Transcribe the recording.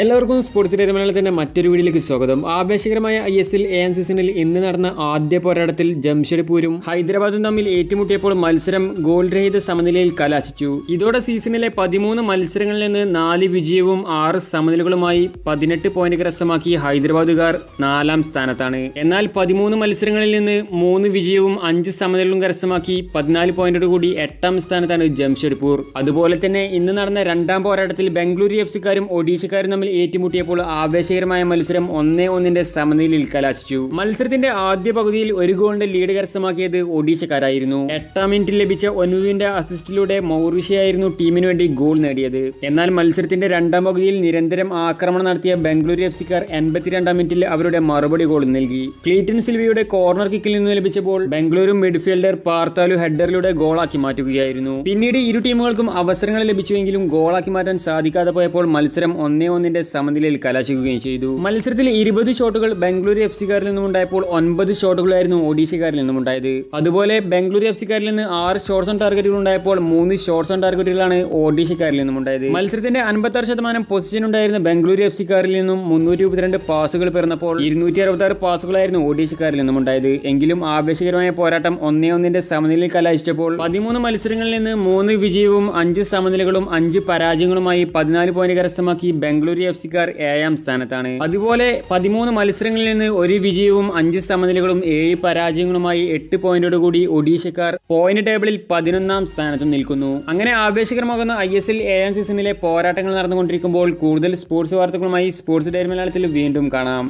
എല്ലാവർക്കും sports day മലയാളത്തിൻ്റെ മറ്റൊരു വീഡിയോയിലേക്ക് സ്വാഗതം ആവേശകരമായ ഐ എസ് എൽ എ എൻ സീസണിൽ ഇന്ന് നടന്ന ആദ്യ പോരാട്ടത്തിൽ ജംഷഡ്പൂരും ഹൈദരാബാദും തമ്മിൽ ഏറ്റുമുട്ടിയപ്പോൾ മത്സരം ഗോൾ രഹിത സമനിലയിൽ കലാശിച്ചു ഇതോടെ സീസണിലെ പതിമൂന്ന് മത്സരങ്ങളിൽ നിന്ന് നാല് വിജയവും ആറ് സമനിലകളുമായി പതിനെട്ട് പോയിന്റ് കരസ്ഥമാക്കി ഹൈദരാബാദുകാർ നാലാം സ്ഥാനത്താണ് എന്നാൽ പതിമൂന്ന് മത്സരങ്ങളിൽ നിന്ന് മൂന്ന് വിജയവും അഞ്ച് സമനിലകളും കരസ്ഥമാക്കി പതിനാല് കൂടി എട്ടാം സ്ഥാനത്താണ് ജംഷഡ്പൂർ അതുപോലെ തന്നെ ഇന്ന് നടന്ന രണ്ടാം പോരാട്ടത്തിൽ ബംഗളൂരു എഫ് സിക്കാരും ഒഡീഷക്കാരും തമ്മിൽ ഏറ്റുമുട്ടിയപ്പോൾ ആവേശകരമായ മത്സരം ഒന്നേ ഒന്നിന്റെ സമനിലയിൽ കലാശിച്ചു മത്സരത്തിന്റെ ആദ്യ പകുതിയിൽ ഒരു ഗോളിന്റെ ലീഡ് കരസ്ഥമാക്കിയത് ഒഡീഷക്കാരായിരുന്നു എട്ടാം മിനിറ്റിൽ ലഭിച്ച ഒനുവിന്റെ അസിസ്റ്റിലൂടെ മൗറീഷ്യയായിരുന്നു ടീമിന് വേണ്ടി ഗോൾ നേടിയത് എന്നാൽ മത്സരത്തിന്റെ രണ്ടാം പകുതിയിൽ നിരന്തരം ആക്രമണം നടത്തിയ ബംഗളൂരു എഫ് സിക്കാർ എൺപത്തിരണ്ടാം മിനിറ്റിൽ അവരുടെ മറുപടി ഗോൾ നൽകി ക്ലീറ്റൻ സിൽവിയുടെ കോർണർ കിക്കിൽ നിന്ന് ലഭിച്ചപ്പോൾ ബംഗളൂരു മിഡ്ഫീൽഡർ പാർത്താലു ഹെഡറിലൂടെ ഗോളാക്കി മാറ്റുകയായിരുന്നു പിന്നീട് ഇരു ടീമുകൾക്കും അവസരങ്ങൾ ലഭിച്ചുവെങ്കിലും ഗോളാക്കി മാറ്റാൻ സാധിക്കാതെ പോയപ്പോൾ മത്സരം ഒന്നേ ഒന്നിന്റെ പോയിന്റ് സമനിലയിൽ കലാശിക്കുകയും ചെയ്തു മത്സരത്തിൽ ഇരുപത് ഷോട്ടുകൾ ബംഗളൂരു എഫ് സിക്കാരിൽ ഉണ്ടായപ്പോൾ ഒൻപത് ഷോട്ടുകളായിരുന്നു ഒഡീഷക്കാരിൽ ഉണ്ടായത് അതുപോലെ ബംഗളൂരു എഫ് സിക്കാരിൽ നിന്ന് ആറ് ഷോർട്ട്സ് ഓൺ ടാർഗറ്റുകൾ ഉണ്ടായപ്പോൾ മൂന്ന് ഷോർട്ട്സ് ഓൺ ടാർഗറ്റുകളാണ് ഒഡീഷക്കാരിൽ ഉണ്ടായത് മത്സരത്തിന്റെ അൻപത്താറ് ശതമാനം പൊസിഷൻ ഉണ്ടായിരുന്ന ബംഗളൂരു എഫ് സിക്കാരിൽ നിന്നും മുന്നൂറ്റി മുപ്പത്തിരണ്ട് പാസുകൾ പിറന്നപ്പോൾ ഇരുന്നൂറ്റി ആറ് പാസുകളായിരുന്നു ഒഡീഷക്കാരിൽ ഉണ്ടായത് എങ്കിലും ആവേശകരമായ പോരാട്ടം ഒന്നേ ഒന്നിന്റെ സമനിലയിൽ കലാശിച്ചപ്പോൾ പതിമൂന്ന് മത്സരങ്ങളിൽ നിന്ന് മൂന്ന് വിജയവും അഞ്ച് സമനിലകളും അഞ്ച് പരാജയങ്ങളുമായി പതിനാല് പോയിന്റ് കരസ്ഥമാക്കി ബംഗളൂരു ബംഗളൂരു എഫ് സിക്കാർ ഏഴാം സ്ഥാനത്താണ് അതുപോലെ പതിമൂന്ന് മത്സരങ്ങളിൽ നിന്ന് ഒരു വിജയവും അഞ്ച് സമനിലകളും ഏഴ് പരാജയങ്ങളുമായി എട്ട് കൂടി ഒഡീഷക്കാർ പോയിന്റ് ടേബിളിൽ പതിനൊന്നാം സ്ഥാനത്ത് നിൽക്കുന്നു അങ്ങനെ ആവേശകരമാകുന്ന ഐ എസ് എൽ ഏഴാം സീസണിലെ പോരാട്ടങ്ങൾ നടന്നുകൊണ്ടിരിക്കുമ്പോൾ കൂടുതൽ സ്പോർട്സ് വാർത്തകളുമായി സ്പോർട്സ് ഡയറി മലയാളത്തിൽ വീണ്ടും കാണാം